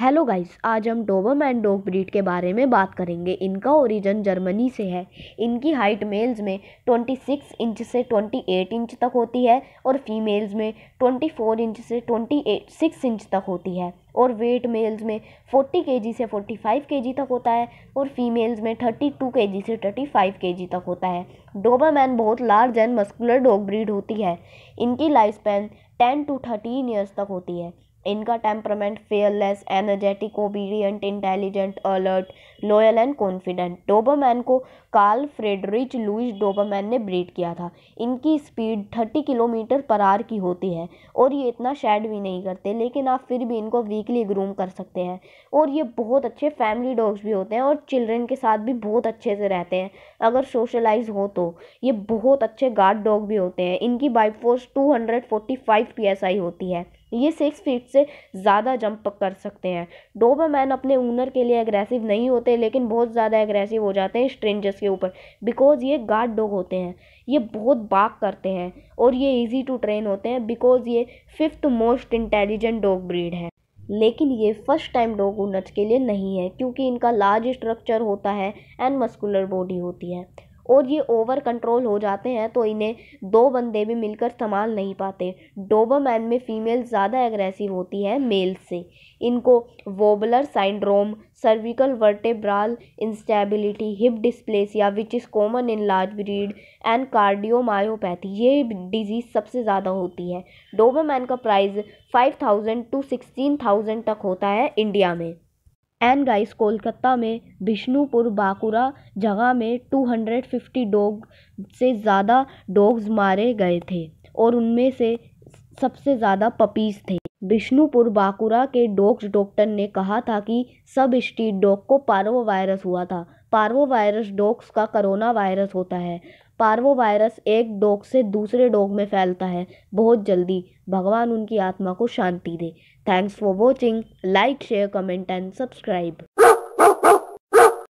hello guys आज हम and dog breed के बारे में बात करेंगे इनका ओरिजिन जर्मनी से है इनकी हाइट मेल्स में 26 इंच से 28 इंच तक होती है और फीमेल्स में 24 इंच से 28 सिक्स इंच तक होती है और वेट मेल्स में 40 के से 45 के तक होता है और फीमेल्स में 32 के से 35 के तक होता है डोबामैन बहुत large and muscular dog breed होती है इनकी लाइफ स्पैन 10 टू 13 ईयर्स तक होती है इनका temperament fearless energetic obedient intelligent alert loyal and confident Doberman को कार्ल फ्रेडरिच लुइस डोबामैन ने ब्रीड किया था इनकी speed thirty kilometre per hour की होती है और ये इतना शेड भी नहीं करते लेकिन आप फिर भी इनको वीकली ग्रूम कर सकते हैं और ये बहुत अच्छे फैमिली डॉग्स भी होते हैं और चिल्ड्रेन के साथ भी बहुत अच्छे से रहते हैं अगर सोशलाइज हो तो ये बहुत अच्छे गार्ड डॉग भी होते हैं इनकी बाइक फोर्स टू होती है ये सिक्स फीट से ज़्यादा जंप कर सकते हैं डोबामैन अपने ऊनर के लिए एग्रेसिव नहीं होते लेकिन बहुत ज़्यादा एग्रेसिव हो जाते हैं स्ट्रेंजर्स के ऊपर बिकॉज ये गार्ड डॉग होते हैं ये बहुत बाग करते हैं और ये ईजी टू ट्रेन होते हैं बिकॉज ये fifth most intelligent dog breed है लेकिन ये फर्स्ट टाइम डॉग ओनर्स के लिए नहीं है क्योंकि इनका लार्ज स्ट्रक्चर होता है एंड मस्कुलर बॉडी होती है और ये ओवर कंट्रोल हो जाते हैं तो इन्हें दो बंदे भी मिलकर संभाल नहीं पाते डोबामैन में फ़ीमेल ज़्यादा एग्रेसिव होती है मेल से इनको wobbler syndrome cervical vertebral instability hip dysplasia which is common in large breed and cardiomyopathy ये डिजीज़ सबसे ज़्यादा होती है डोबामैन का price five thousand to sixteen thousand तक होता है इंडिया में एंड गाइस कोलकाता में बिष्णुपुर बाकुरा जगह में टू हंड्रेड फिफ्टी डॉग से ज़्यादा डॉग्स मारे गए थे और उनमें से सबसे ज़्यादा पपीज़ थे बिष्णुपुर बाकुरा के डॉग्स डॉक्टर ने कहा था कि सब स्ट्रीट डॉग को वायरस हुआ था पार्वोवायरस डॉग्स का करोना वायरस होता है पार्वोवायरस एक डॉग से दूसरे डॉग में फैलता है बहुत जल्दी भगवान उनकी आत्मा को शांति दे thanks for watching like share comment and subscribe